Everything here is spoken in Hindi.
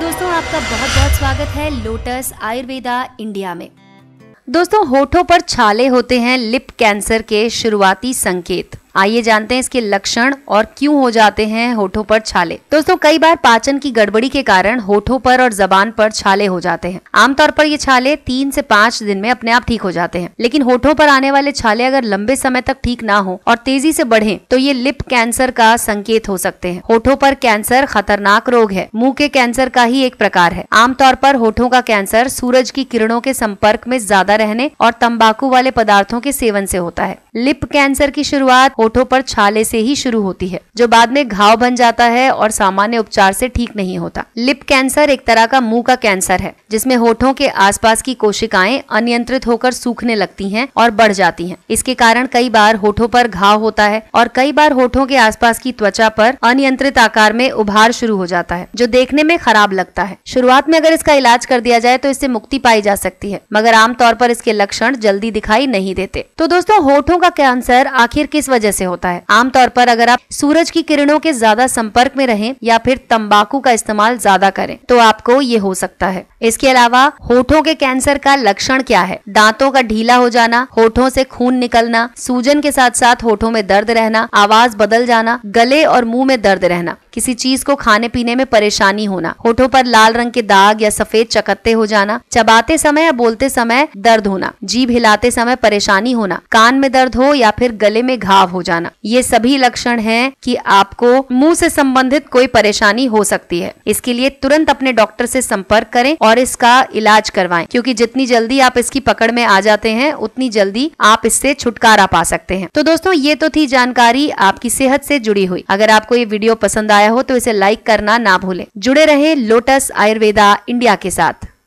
दोस्तों आपका बहुत बहुत स्वागत है लोटस आयुर्वेदा इंडिया में दोस्तों होठों पर छाले होते हैं लिप कैंसर के शुरुआती संकेत आइए जानते हैं इसके लक्षण और क्यों हो जाते हैं होठों पर छाले दोस्तों कई बार पाचन की गड़बड़ी के कारण होठों पर और जबान पर छाले हो जाते हैं आमतौर पर ये छाले तीन से पाँच दिन में अपने आप ठीक हो जाते हैं लेकिन होठों पर आने वाले छाले अगर लंबे समय तक ठीक ना हो और तेजी से बढ़े तो ये लिप कैंसर का संकेत हो सकते हैं होठो पर कैंसर खतरनाक रोग है मुँह के कैंसर का ही एक प्रकार है आमतौर पर होठो का कैंसर सूरज की किरणों के संपर्क में ज्यादा रहने और तम्बाकू वाले पदार्थों के सेवन से होता है लिप कैंसर की शुरुआत होठों पर छाले से ही शुरू होती है जो बाद में घाव बन जाता है और सामान्य उपचार से ठीक नहीं होता लिप कैंसर एक तरह का मुंह का कैंसर है जिसमें होठों के आसपास की कोशिकाएं अनियंत्रित होकर सूखने लगती हैं और बढ़ जाती हैं। इसके कारण कई बार होठों पर घाव होता है और कई बार होठों के आसपास की त्वचा पर अनियंत्रित आकार में उभार शुरू हो जाता है जो देखने में खराब लगता है शुरुआत में अगर इसका इलाज कर दिया जाए तो इससे मुक्ति पाई जा सकती है मगर आमतौर पर इसके लक्षण जल्दी दिखाई नहीं देते तो दोस्तों होठों का का कैंसर आखिर किस वजह से होता है आमतौर पर अगर आप सूरज की किरणों के ज्यादा संपर्क में रहें या फिर तंबाकू का इस्तेमाल ज्यादा करें तो आपको ये हो सकता है इसके अलावा होठों के कैंसर का लक्षण क्या है दांतों का ढीला हो जाना होठों से खून निकलना सूजन के साथ साथ होठों में दर्द रहना आवाज बदल जाना गले और मुंह में दर्द रहना किसी चीज को खाने पीने में परेशानी होना होठों पर लाल रंग के दाग या सफेद चकत्ते हो जाना चबाते समय या बोलते समय दर्द होना जीभ हिलाते समय परेशानी होना कान में दर्द हो या फिर गले में घाव हो जाना ये सभी लक्षण है की आपको मुँह से संबंधित कोई परेशानी हो सकती है इसके लिए तुरंत अपने डॉक्टर ऐसी संपर्क करें और और इसका इलाज करवाएं क्योंकि जितनी जल्दी आप इसकी पकड़ में आ जाते हैं उतनी जल्दी आप इससे छुटकारा पा सकते हैं तो दोस्तों ये तो थी जानकारी आपकी सेहत से जुड़ी हुई अगर आपको ये वीडियो पसंद आया हो तो इसे लाइक करना ना भूले जुड़े रहे लोटस आयुर्वेदा इंडिया के साथ